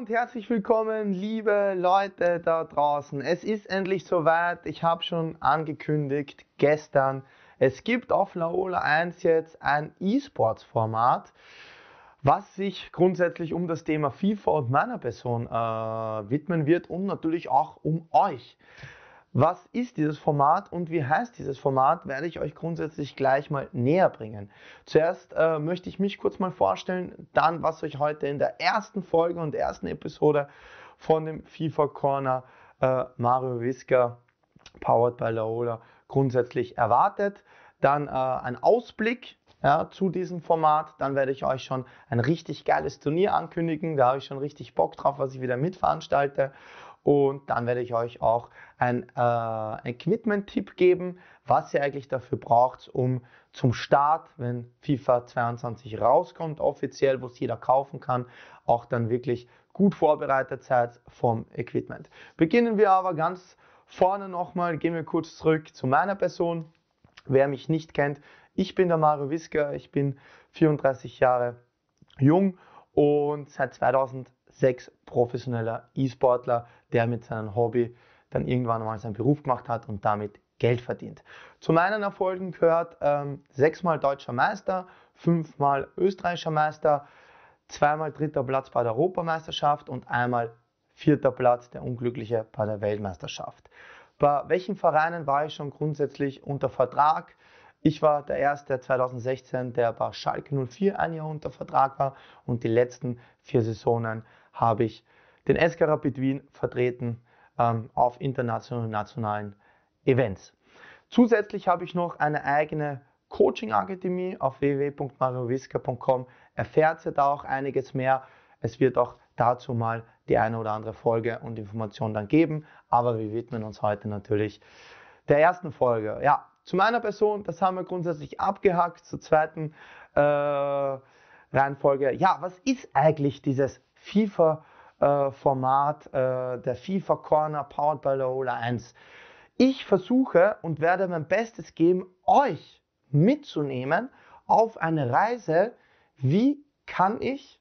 und herzlich willkommen, liebe Leute da draußen. Es ist endlich soweit. Ich habe schon angekündigt gestern, es gibt auf Laola 1 jetzt ein E-Sports-Format, was sich grundsätzlich um das Thema FIFA und meiner Person äh, widmen wird und natürlich auch um euch. Was ist dieses Format und wie heißt dieses Format, werde ich euch grundsätzlich gleich mal näher bringen. Zuerst äh, möchte ich mich kurz mal vorstellen, dann was euch heute in der ersten Folge und ersten Episode von dem FIFA Corner äh, Mario Wiska, powered by Laola, grundsätzlich erwartet. Dann äh, ein Ausblick ja, zu diesem Format. Dann werde ich euch schon ein richtig geiles Turnier ankündigen. Da habe ich schon richtig Bock drauf, was ich wieder mitveranstalte. Und dann werde ich euch auch ein, äh, ein Commitment-Tipp geben, was ihr eigentlich dafür braucht, um zum Start, wenn FIFA 22 rauskommt, offiziell, wo es jeder kaufen kann, auch dann wirklich gut vorbereitet seid vom Equipment. Beginnen wir aber ganz vorne nochmal, gehen wir kurz zurück zu meiner Person. Wer mich nicht kennt, ich bin der Mario Wisker, ich bin 34 Jahre jung und seit 2006 professioneller E-Sportler, der mit seinem Hobby dann irgendwann mal seinen Beruf gemacht hat und damit Geld verdient. Zu meinen Erfolgen gehört ähm, sechsmal deutscher Meister, fünfmal österreichischer Meister, zweimal dritter Platz bei der Europameisterschaft und einmal vierter Platz, der unglückliche bei der Weltmeisterschaft. Bei welchen Vereinen war ich schon grundsätzlich unter Vertrag? Ich war der erste 2016, der bei Schalke 04 ein Jahr unter Vertrag war und die letzten vier Saisonen habe ich den SK Rapid Wien vertreten, ähm, auf internationalen und nationalen Events. Zusätzlich habe ich noch eine eigene Coaching-Akademie auf www.mariowiska.com. Erfährt ihr da auch einiges mehr. Es wird auch dazu mal die eine oder andere Folge und Information dann geben. Aber wir widmen uns heute natürlich der ersten Folge. Ja, zu meiner Person, das haben wir grundsätzlich abgehackt. Zur zweiten äh, Reihenfolge. Ja, was ist eigentlich dieses FIFA äh, Format äh, der FIFA Corner Powered by Lola 1. Ich versuche und werde mein Bestes geben, euch mitzunehmen auf eine Reise, wie kann ich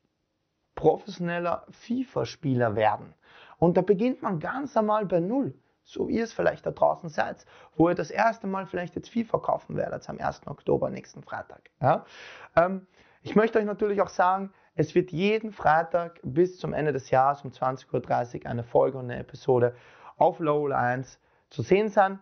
professioneller FIFA-Spieler werden. Und da beginnt man ganz einmal bei Null, so wie ihr es vielleicht da draußen seid, wo ihr das erste Mal vielleicht jetzt FIFA kaufen werdet am 1. Oktober nächsten Freitag. Ja? Ähm, ich möchte euch natürlich auch sagen, es wird jeden Freitag bis zum Ende des Jahres um 20.30 Uhr eine Folge und eine Episode auf Lowell 1 zu sehen sein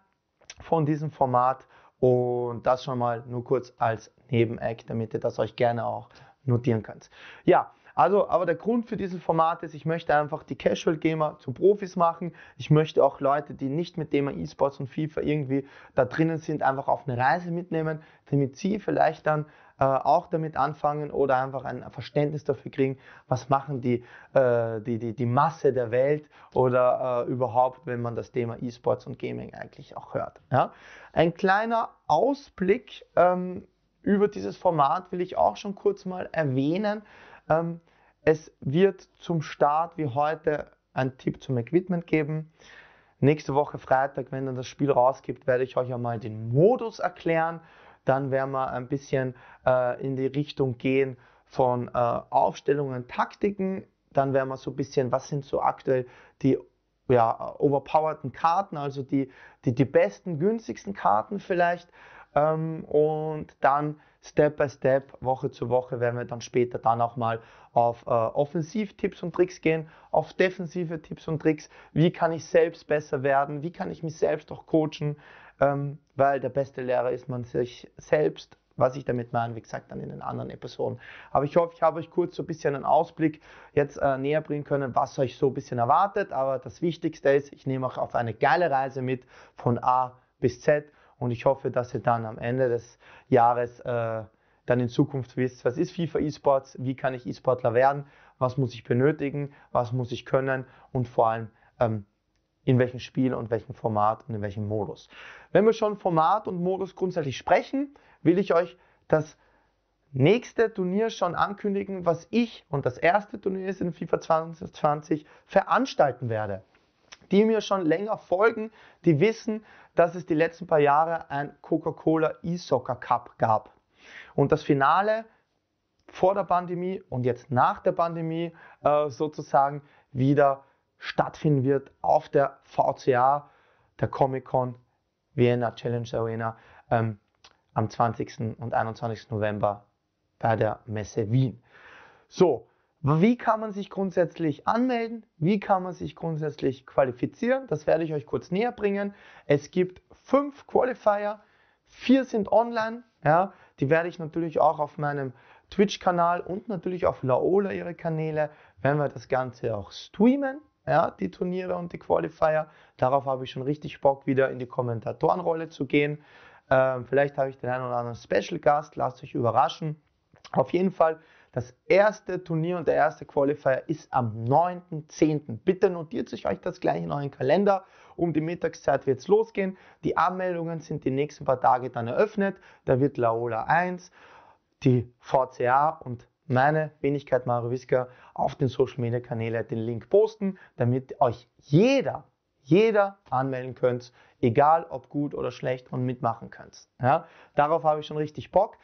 von diesem Format. Und das schon mal nur kurz als Nebeneck, damit ihr das euch gerne auch notieren könnt. Ja, also, aber der Grund für dieses Format ist, ich möchte einfach die Casual Gamer zu Profis machen. Ich möchte auch Leute, die nicht mit dem E-Sports und FIFA irgendwie da drinnen sind, einfach auf eine Reise mitnehmen, damit sie vielleicht dann äh, auch damit anfangen oder einfach ein Verständnis dafür kriegen, was machen die, äh, die, die, die Masse der Welt oder äh, überhaupt, wenn man das Thema E-Sports und Gaming eigentlich auch hört. Ja? Ein kleiner Ausblick ähm, über dieses Format will ich auch schon kurz mal erwähnen. Ähm, es wird zum Start wie heute einen Tipp zum Equipment geben. Nächste Woche Freitag, wenn dann das Spiel rausgibt, werde ich euch einmal den Modus erklären. Dann werden wir ein bisschen äh, in die Richtung gehen von äh, Aufstellungen, Taktiken. Dann werden wir so ein bisschen, was sind so aktuell die ja, overpowerten Karten, also die, die, die besten, günstigsten Karten vielleicht. Ähm, und dann Step by Step, Woche zu Woche werden wir dann später dann auch mal auf äh, offensiv und Tricks gehen, auf defensive Tipps und Tricks. Wie kann ich selbst besser werden? Wie kann ich mich selbst auch coachen? Ähm, weil der beste Lehrer ist man sich selbst. Was ich damit meine, wie gesagt, dann in den anderen Episoden. Aber ich hoffe, ich habe euch kurz so ein bisschen einen Ausblick jetzt äh, näher bringen können, was euch so ein bisschen erwartet. Aber das Wichtigste ist, ich nehme euch auf eine geile Reise mit von A bis Z und ich hoffe, dass ihr dann am Ende des Jahres äh, dann in Zukunft wisst, was ist FIFA eSports, wie kann ich eSportler werden, was muss ich benötigen, was muss ich können und vor allem ähm, in welchem Spiel und welchem Format und in welchem Modus. Wenn wir schon Format und Modus grundsätzlich sprechen, will ich euch das nächste Turnier schon ankündigen, was ich und das erste Turnier ist in FIFA 2020 veranstalten werde die mir schon länger folgen, die wissen, dass es die letzten paar Jahre ein Coca-Cola E-Soccer Cup gab. Und das Finale vor der Pandemie und jetzt nach der Pandemie äh, sozusagen wieder stattfinden wird auf der VCA, der Comic-Con Vienna Challenge Arena, ähm, am 20. und 21. November bei der Messe Wien. So, wie kann man sich grundsätzlich anmelden? Wie kann man sich grundsätzlich qualifizieren? Das werde ich euch kurz näher bringen. Es gibt fünf Qualifier, vier sind online. Ja, die werde ich natürlich auch auf meinem Twitch-Kanal und natürlich auf Laola ihre Kanäle, werden wir das Ganze auch streamen. Ja, die Turniere und die Qualifier. Darauf habe ich schon richtig Bock, wieder in die Kommentatorenrolle zu gehen. Ähm, vielleicht habe ich den einen oder anderen Special Gast, lasst euch überraschen. Auf jeden Fall das erste Turnier und der erste Qualifier ist am 9.10. Bitte notiert sich euch das gleich in euren Kalender. Um die Mittagszeit wird es losgehen. Die Anmeldungen sind die nächsten paar Tage dann eröffnet. Da wird Laola 1, die VCA und meine Wenigkeit Mario Wiska auf den Social Media Kanälen den Link posten, damit euch jeder, jeder anmelden könnt, egal ob gut oder schlecht und mitmachen könnt. Ja, darauf habe ich schon richtig Bock.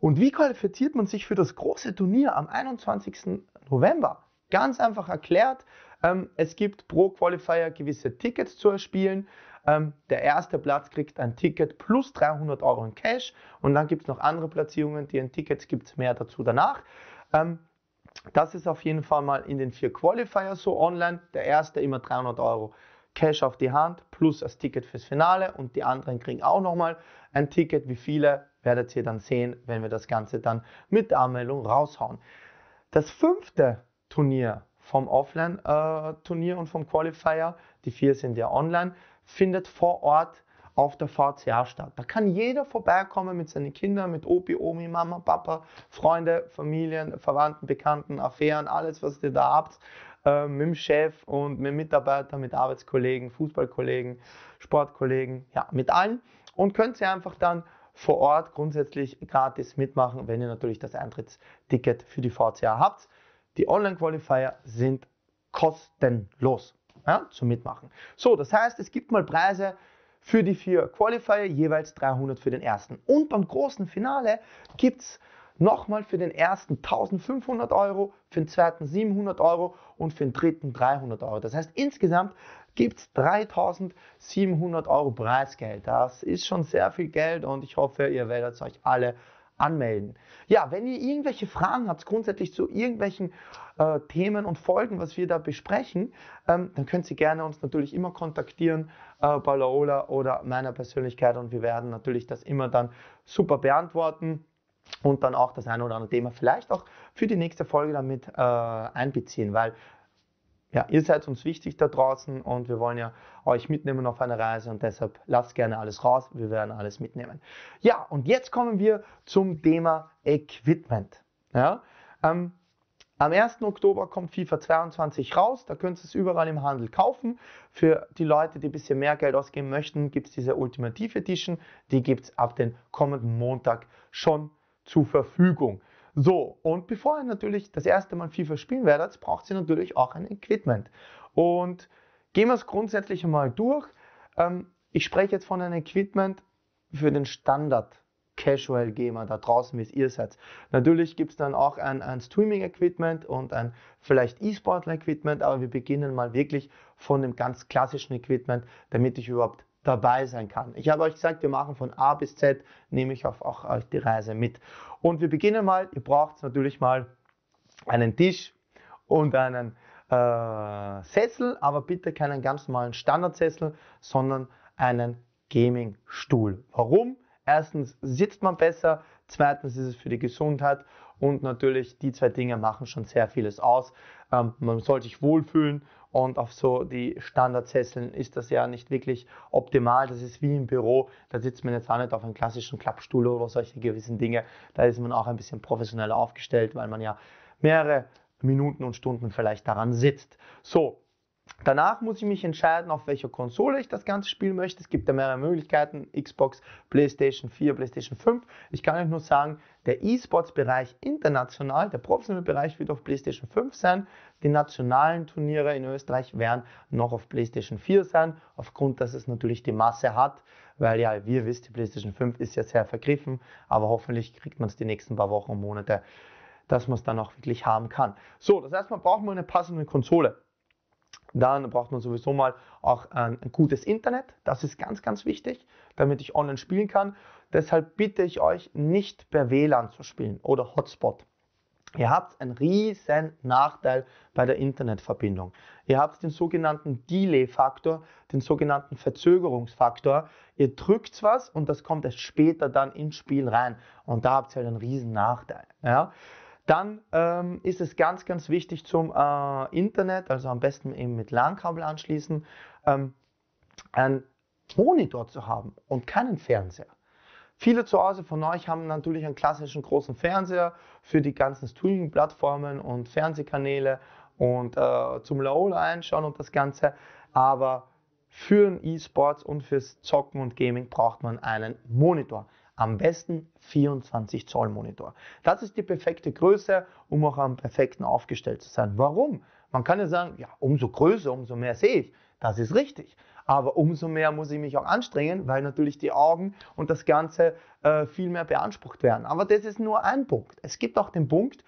Und wie qualifiziert man sich für das große Turnier am 21. November? Ganz einfach erklärt, ähm, es gibt pro Qualifier gewisse Tickets zu erspielen. Ähm, der erste Platz kriegt ein Ticket plus 300 Euro in Cash und dann gibt es noch andere Platzierungen, die in Tickets gibt es mehr dazu danach. Ähm, das ist auf jeden Fall mal in den vier Qualifier so online. Der erste immer 300 Euro Cash auf die Hand plus das Ticket fürs Finale und die anderen kriegen auch nochmal ein Ticket. Wie viele werdet ihr dann sehen, wenn wir das Ganze dann mit der Anmeldung raushauen. Das fünfte Turnier vom Offline-Turnier äh, und vom Qualifier, die vier sind ja online, findet vor Ort auf der VCA statt. Da kann jeder vorbeikommen mit seinen Kindern, mit Opi, Omi, Mama, Papa, Freunde, Familien, Verwandten, Bekannten, Affären, alles, was ihr da habt, äh, mit dem Chef und mit Mitarbeitern, mit Arbeitskollegen, Fußballkollegen, Sportkollegen, ja, mit allen. Und könnt ihr einfach dann vor Ort grundsätzlich gratis mitmachen, wenn ihr natürlich das Eintrittsticket für die VCA habt. Die Online-Qualifier sind kostenlos ja, zum Mitmachen. So, das heißt, es gibt mal Preise für die vier Qualifier, jeweils 300 für den ersten. Und beim großen Finale gibt es nochmal für den ersten 1500 Euro, für den zweiten 700 Euro und für den dritten 300 Euro. Das heißt insgesamt gibt es 3700 Euro Preisgeld. Das ist schon sehr viel Geld und ich hoffe, ihr werdet euch alle anmelden. Ja, wenn ihr irgendwelche Fragen habt, grundsätzlich zu irgendwelchen äh, Themen und Folgen, was wir da besprechen, ähm, dann könnt ihr gerne uns natürlich immer kontaktieren, äh, Laola oder meiner Persönlichkeit und wir werden natürlich das immer dann super beantworten und dann auch das eine oder andere Thema vielleicht auch für die nächste Folge damit äh, einbeziehen, weil ja, ihr seid uns wichtig da draußen und wir wollen ja euch mitnehmen auf eine Reise und deshalb lasst gerne alles raus, wir werden alles mitnehmen. Ja, und jetzt kommen wir zum Thema Equipment. Ja, ähm, am 1. Oktober kommt FIFA 22 raus, da könnt ihr es überall im Handel kaufen. Für die Leute, die ein bisschen mehr Geld ausgeben möchten, gibt es diese Ultimative Edition, die gibt es ab den kommenden Montag schon zur Verfügung. So, und bevor ihr natürlich das erste Mal FIFA spielen werdet, braucht ihr natürlich auch ein Equipment. Und gehen wir es grundsätzlich einmal durch. Ähm, ich spreche jetzt von einem Equipment für den Standard Casual Gamer da draußen, wie es ihr seid. Natürlich gibt es dann auch ein, ein Streaming-Equipment und ein vielleicht E-Sportler-Equipment, aber wir beginnen mal wirklich von dem ganz klassischen Equipment, damit ich überhaupt dabei sein kann. Ich habe euch gesagt, wir machen von A bis Z, nehme ich auch euch die Reise mit. Und wir beginnen mal, ihr braucht natürlich mal einen Tisch und einen äh, Sessel, aber bitte keinen ganz normalen Standardsessel, sondern einen Gaming-Stuhl. Warum? Erstens sitzt man besser, zweitens ist es für die Gesundheit und natürlich die zwei Dinge machen schon sehr vieles aus. Ähm, man soll sich wohlfühlen und auf so die Standardsesseln ist das ja nicht wirklich optimal. Das ist wie im Büro. Da sitzt man jetzt auch nicht auf einem klassischen Klappstuhl oder solche gewissen Dinge. Da ist man auch ein bisschen professioneller aufgestellt, weil man ja mehrere Minuten und Stunden vielleicht daran sitzt. So, Danach muss ich mich entscheiden, auf welcher Konsole ich das Ganze spielen möchte. Es gibt da mehrere Möglichkeiten: Xbox, PlayStation 4, PlayStation 5. Ich kann euch nur sagen, der E-Sports-Bereich international, der professionelle Bereich wird auf PlayStation 5 sein. Die nationalen Turniere in Österreich werden noch auf PlayStation 4 sein, aufgrund, dass es natürlich die Masse hat, weil ja, wie ihr wisst, die PlayStation 5 ist ja sehr vergriffen, aber hoffentlich kriegt man es die nächsten paar Wochen und Monate, dass man es dann auch wirklich haben kann. So, das heißt, man braucht mal eine passende Konsole. Dann braucht man sowieso mal auch ein, gutes Internet. Das ist ganz, ganz wichtig, damit ich online spielen kann. Deshalb bitte ich euch, nicht per WLAN zu spielen oder Hotspot. Ihr habt einen riesen Nachteil bei der Internetverbindung. Ihr habt den sogenannten Delay-Faktor, den sogenannten Verzögerungsfaktor. Ihr drückt was und das kommt erst später dann ins Spiel rein. Und da habt ihr halt einen riesen Nachteil. Ja? Dann ähm, ist es ganz, ganz wichtig zum äh, Internet, also am besten eben mit LAN-Kabel anschließen, ähm, einen Monitor zu haben und keinen Fernseher. Viele zu Hause von euch haben natürlich einen klassischen großen Fernseher für die ganzen Streaming-Plattformen und Fernsehkanäle und äh, zum Laola einschauen und das Ganze. Aber für den E-Sports und fürs Zocken und Gaming braucht man einen Monitor. Am besten 24 Zoll Monitor. Das ist die perfekte Größe, um auch am perfekten aufgestellt zu sein. Warum? Man kann ja sagen, ja, umso größer, umso mehr sehe ich. Das ist richtig. Aber umso mehr muss ich mich auch anstrengen, weil natürlich die Augen und das Ganze äh, viel mehr beansprucht werden. Aber das ist nur ein Punkt. Es gibt auch den Punkt,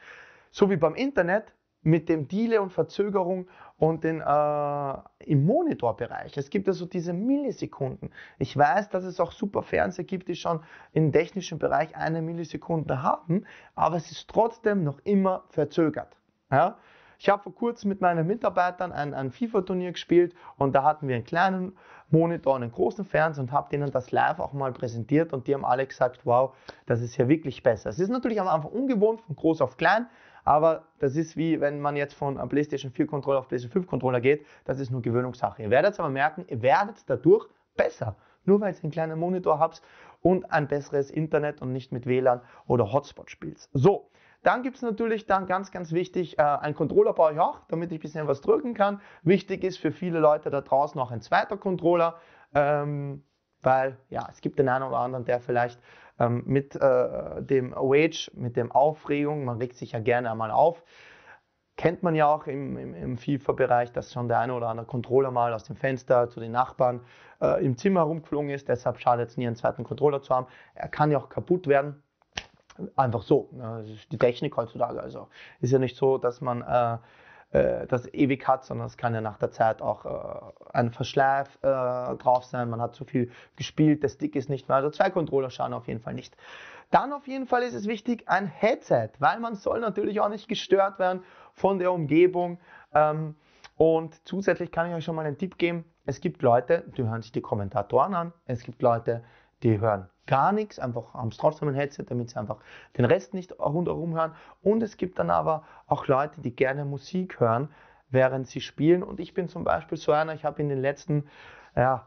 so wie beim Internet, mit dem Delay und Verzögerung und den, äh, im Monitorbereich. Es gibt also diese Millisekunden. Ich weiß, dass es auch super Fernseher gibt, die schon im technischen Bereich eine Millisekunde haben, aber es ist trotzdem noch immer verzögert. Ja? Ich habe vor kurzem mit meinen Mitarbeitern ein, ein FIFA-Turnier gespielt und da hatten wir einen kleinen Monitor und einen großen Fernseher und habe denen das live auch mal präsentiert und die haben alle gesagt, wow, das ist ja wirklich besser. Es ist natürlich am Anfang ungewohnt, von groß auf klein, aber das ist wie wenn man jetzt von einem PlayStation 4 Controller auf PlayStation 5 Controller geht. Das ist nur Gewöhnungssache. Ihr werdet es aber merken, ihr werdet dadurch besser. Nur weil ihr einen kleinen Monitor habt und ein besseres Internet und nicht mit WLAN oder Hotspot spielt. So, dann gibt es natürlich dann ganz, ganz wichtig, äh, einen Controller brauche ich auch, damit ich ein bisschen was drücken kann. Wichtig ist für viele Leute da draußen auch ein zweiter Controller. Ähm, weil ja, es gibt den einen oder anderen, der vielleicht ähm, mit äh, dem Wage, mit dem Aufregung, man regt sich ja gerne einmal auf, kennt man ja auch im, im, im FIFA-Bereich, dass schon der eine oder andere Controller mal aus dem Fenster zu den Nachbarn äh, im Zimmer rumgeflogen ist. Deshalb schadet es nie, einen zweiten Controller zu haben. Er kann ja auch kaputt werden. Einfach so. Ne? Das ist die Technik heutzutage. Also ist ja nicht so, dass man äh, äh, das ewig hat, sondern es kann ja nach der Zeit auch äh, ein Verschleif äh, drauf sein. Man hat zu viel gespielt, der Stick ist nicht mehr. Also zwei Controller schauen auf jeden Fall nicht. Dann auf jeden Fall ist es wichtig, ein Headset, weil man soll natürlich auch nicht gestört werden von der Umgebung. Ähm, und zusätzlich kann ich euch schon mal einen Tipp geben. Es gibt Leute, die hören sich die Kommentatoren an. Es gibt Leute, die hören gar nichts, einfach haben es trotzdem ein Headset, damit sie einfach den Rest nicht rundherum hören. Und es gibt dann aber auch Leute, die gerne Musik hören, während sie spielen. Und ich bin zum Beispiel so einer, ich habe in den letzten, ja,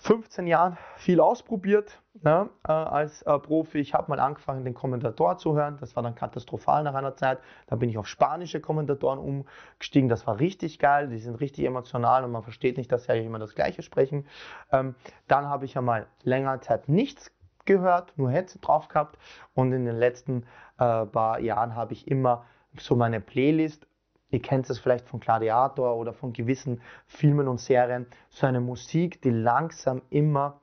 15 Jahren viel ausprobiert ne, äh, als äh, Profi. Ich habe mal angefangen, den Kommentator zu hören. Das war dann katastrophal nach einer Zeit. Dann bin ich auf spanische Kommentatoren umgestiegen. Das war richtig geil. Die sind richtig emotional und man versteht nicht, dass ja immer das Gleiche sprechen. Ähm, dann habe ich ja mal längere Zeit nichts gehört, nur Hetze drauf gehabt. Und in den letzten äh, paar Jahren habe ich immer so meine Playlist Ihr kennt es vielleicht von Gladiator oder von gewissen Filmen und Serien, so eine Musik, die langsam immer,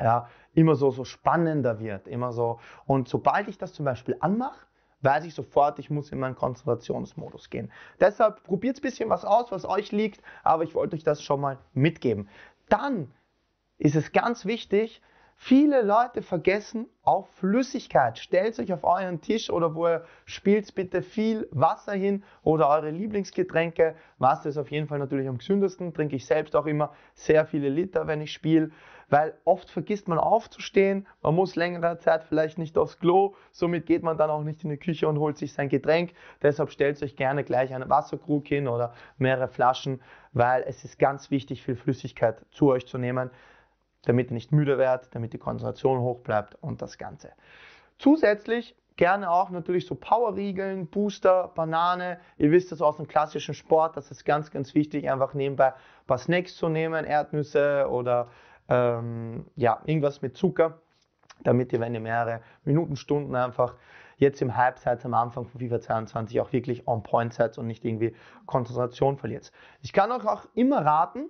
ja, immer so, so spannender wird, immer so. Und sobald ich das zum Beispiel anmache, weiß ich sofort, ich muss in meinen Konzentrationsmodus gehen. Deshalb probiert ein bisschen was aus, was euch liegt, aber ich wollte euch das schon mal mitgeben. Dann ist es ganz wichtig, Viele Leute vergessen auch Flüssigkeit. Stellt euch auf euren Tisch oder wo ihr spielt bitte viel Wasser hin oder eure Lieblingsgetränke. Wasser ist auf jeden Fall natürlich am gesündesten. Trinke ich selbst auch immer sehr viele Liter, wenn ich spiele, weil oft vergisst man aufzustehen. Man muss längere Zeit vielleicht nicht aufs Klo. Somit geht man dann auch nicht in die Küche und holt sich sein Getränk. Deshalb stellt euch gerne gleich einen Wasserkrug hin oder mehrere Flaschen, weil es ist ganz wichtig, viel Flüssigkeit zu euch zu nehmen damit ihr nicht müde werdet, damit die Konzentration hoch bleibt und das Ganze. Zusätzlich gerne auch natürlich so Powerriegeln, Booster, Banane. Ihr wisst das aus dem klassischen Sport, das ist ganz, ganz wichtig, einfach nebenbei ein paar Snacks zu nehmen, Erdnüsse oder ähm, ja, irgendwas mit Zucker, damit ihr, wenn ihr mehrere Minuten, Stunden einfach jetzt im Halbzeit am Anfang von FIFA 22 auch wirklich on point seid und nicht irgendwie Konzentration verliert. Ich kann euch auch immer raten,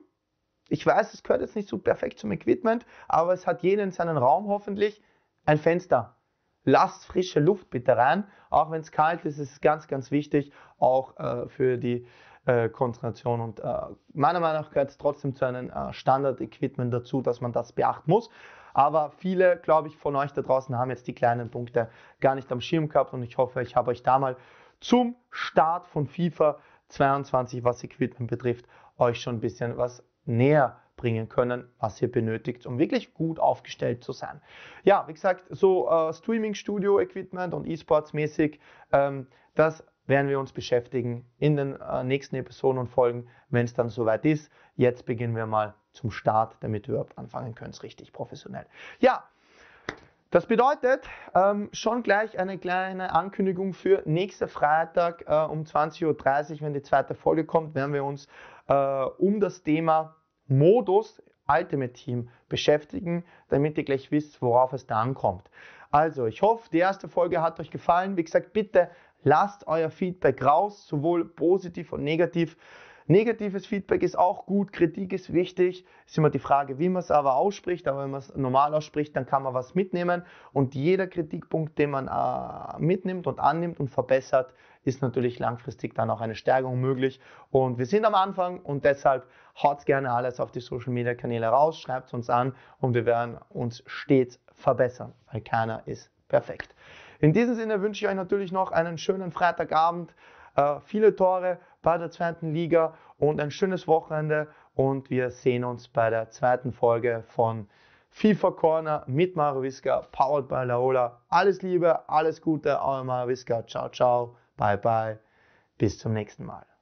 ich weiß, es gehört jetzt nicht so perfekt zum Equipment, aber es hat jeden in seinen Raum hoffentlich ein Fenster. Lasst frische Luft bitte rein, auch wenn es kalt ist, ist es ganz, ganz wichtig, auch äh, für die äh, Konzentration. Und äh, meiner Meinung nach gehört es trotzdem zu einem äh, Standard-Equipment dazu, dass man das beachten muss. Aber viele, glaube ich, von euch da draußen haben jetzt die kleinen Punkte gar nicht am Schirm gehabt und ich hoffe, ich habe euch da mal zum Start von FIFA 22, was Equipment betrifft, euch schon ein bisschen was näher bringen können, was ihr benötigt, um wirklich gut aufgestellt zu sein. Ja, wie gesagt, so äh, Streaming-Studio-Equipment und E-Sports-mäßig, ähm, das werden wir uns beschäftigen in den äh, nächsten Episoden und Folgen, wenn es dann soweit ist. Jetzt beginnen wir mal zum Start, damit ihr überhaupt anfangen könnt, richtig professionell. Ja, das bedeutet ähm, schon gleich eine kleine Ankündigung für nächsten Freitag äh, um 20.30 Uhr, wenn die zweite Folge kommt, werden wir uns äh, um das Thema Modus Ultimate Team beschäftigen, damit ihr gleich wisst, worauf es da ankommt. Also, ich hoffe, die erste Folge hat euch gefallen. Wie gesagt, bitte lasst euer Feedback raus, sowohl positiv und negativ. Negatives Feedback ist auch gut, Kritik ist wichtig. Ist immer die Frage, wie man es aber ausspricht. Aber wenn man es normal ausspricht, dann kann man was mitnehmen. Und jeder Kritikpunkt, den man äh, mitnimmt und annimmt und verbessert, ist natürlich langfristig dann auch eine Stärkung möglich. Und wir sind am Anfang und deshalb haut gerne alles auf die Social Media Kanäle raus, schreibt uns an und wir werden uns stets verbessern, weil keiner ist perfekt. In diesem Sinne wünsche ich euch natürlich noch einen schönen Freitagabend, äh, viele Tore bei der zweiten Liga und ein schönes Wochenende und wir sehen uns bei der zweiten Folge von FIFA Corner mit Marowiska, powered by Laola. Alles Liebe, alles Gute, euer Marowiska. Ciao, ciao, bye, bye. Bis zum nächsten Mal.